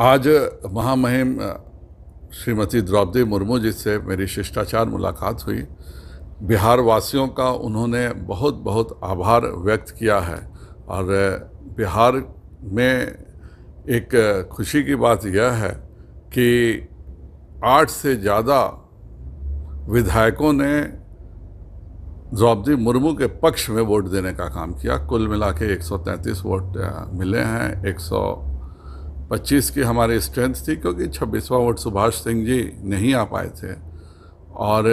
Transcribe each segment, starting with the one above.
आज महामहिम श्रीमती द्रौपदी मुर्मू जी से मेरी शिष्टाचार मुलाकात हुई बिहार वासियों का उन्होंने बहुत बहुत आभार व्यक्त किया है और बिहार में एक खुशी की बात यह है कि आठ से ज़्यादा विधायकों ने द्रौपदी मुर्मू के पक्ष में वोट देने का काम किया कुल मिला के एक वोट मिले हैं 100 पच्चीस की हमारी स्ट्रेंथ थी क्योंकि छब्बीसवा वोट सुभाष सिंह जी नहीं आ पाए थे और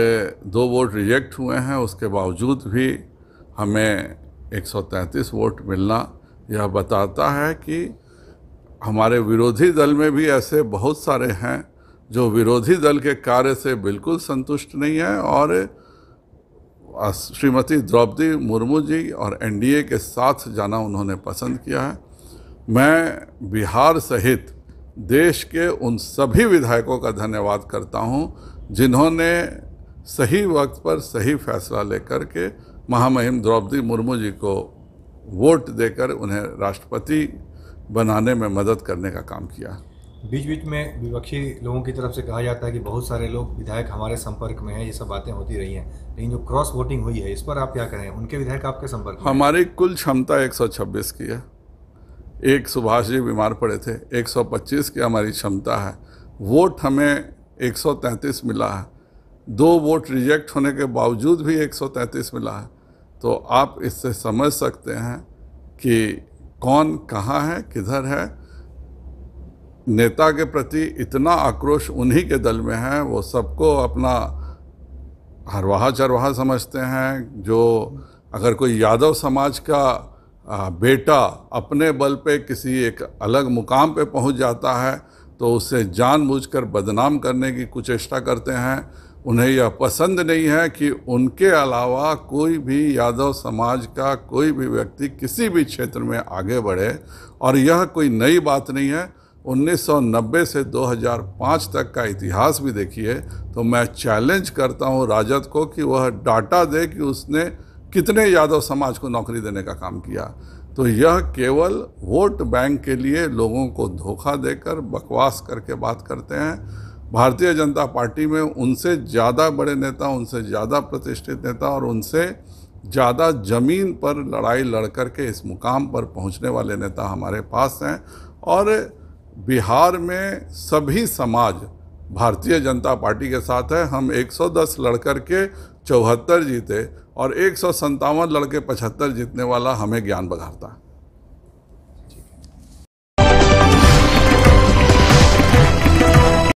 दो वोट रिजेक्ट हुए हैं उसके बावजूद भी हमें 133 वोट मिलना यह बताता है कि हमारे विरोधी दल में भी ऐसे बहुत सारे हैं जो विरोधी दल के कार्य से बिल्कुल संतुष्ट नहीं है और श्रीमती द्रौपदी मुर्मू जी और एनडीए के साथ जाना उन्होंने पसंद किया है मैं बिहार सहित देश के उन सभी विधायकों का धन्यवाद करता हूं जिन्होंने सही वक्त पर सही फैसला लेकर के महामहिम द्रौपदी मुर्मू जी को वोट देकर उन्हें राष्ट्रपति बनाने में मदद करने का काम किया बीच बीच में विपक्षी लोगों की तरफ से कहा जाता है कि बहुत सारे लोग विधायक हमारे संपर्क में हैं ये सब बातें होती रही हैं लेकिन जो क्रॉस वोटिंग हुई है इस पर आप क्या करें उनके विधायक आपके संपर्क हमारी कुल क्षमता एक की है एक सुभाष जी बीमार पड़े थे 125 की हमारी क्षमता है वोट हमें 133 मिला है दो वोट रिजेक्ट होने के बावजूद भी 133 मिला है तो आप इससे समझ सकते हैं कि कौन कहाँ है किधर है नेता के प्रति इतना आक्रोश उन्हीं के दल में है वो सबको अपना हरवाहा चरवाहा समझते हैं जो अगर कोई यादव समाज का बेटा अपने बल पे किसी एक अलग मुकाम पे पहुंच जाता है तो उसे जानबूझकर बदनाम करने की कुचेष्टा करते हैं उन्हें यह पसंद नहीं है कि उनके अलावा कोई भी यादव समाज का कोई भी व्यक्ति किसी भी क्षेत्र में आगे बढ़े और यह कोई नई बात नहीं है 1990 से 2005 तक का इतिहास भी देखिए तो मैं चैलेंज करता हूँ राजद को कि वह डाटा दे कि उसने कितने यादव समाज को नौकरी देने का काम किया तो यह केवल वोट बैंक के लिए लोगों को धोखा देकर बकवास करके बात करते हैं भारतीय जनता पार्टी में उनसे ज़्यादा बड़े नेता उनसे ज़्यादा प्रतिष्ठित नेता और उनसे ज़्यादा ज़मीन पर लड़ाई लड़ कर के इस मुकाम पर पहुंचने वाले नेता हमारे पास हैं और बिहार में सभी समाज भारतीय जनता पार्टी के साथ है हम 110 लड़कर के चौहत्तर जीते और एक लड़के पचहत्तर जीतने वाला हमें ज्ञान बघारता है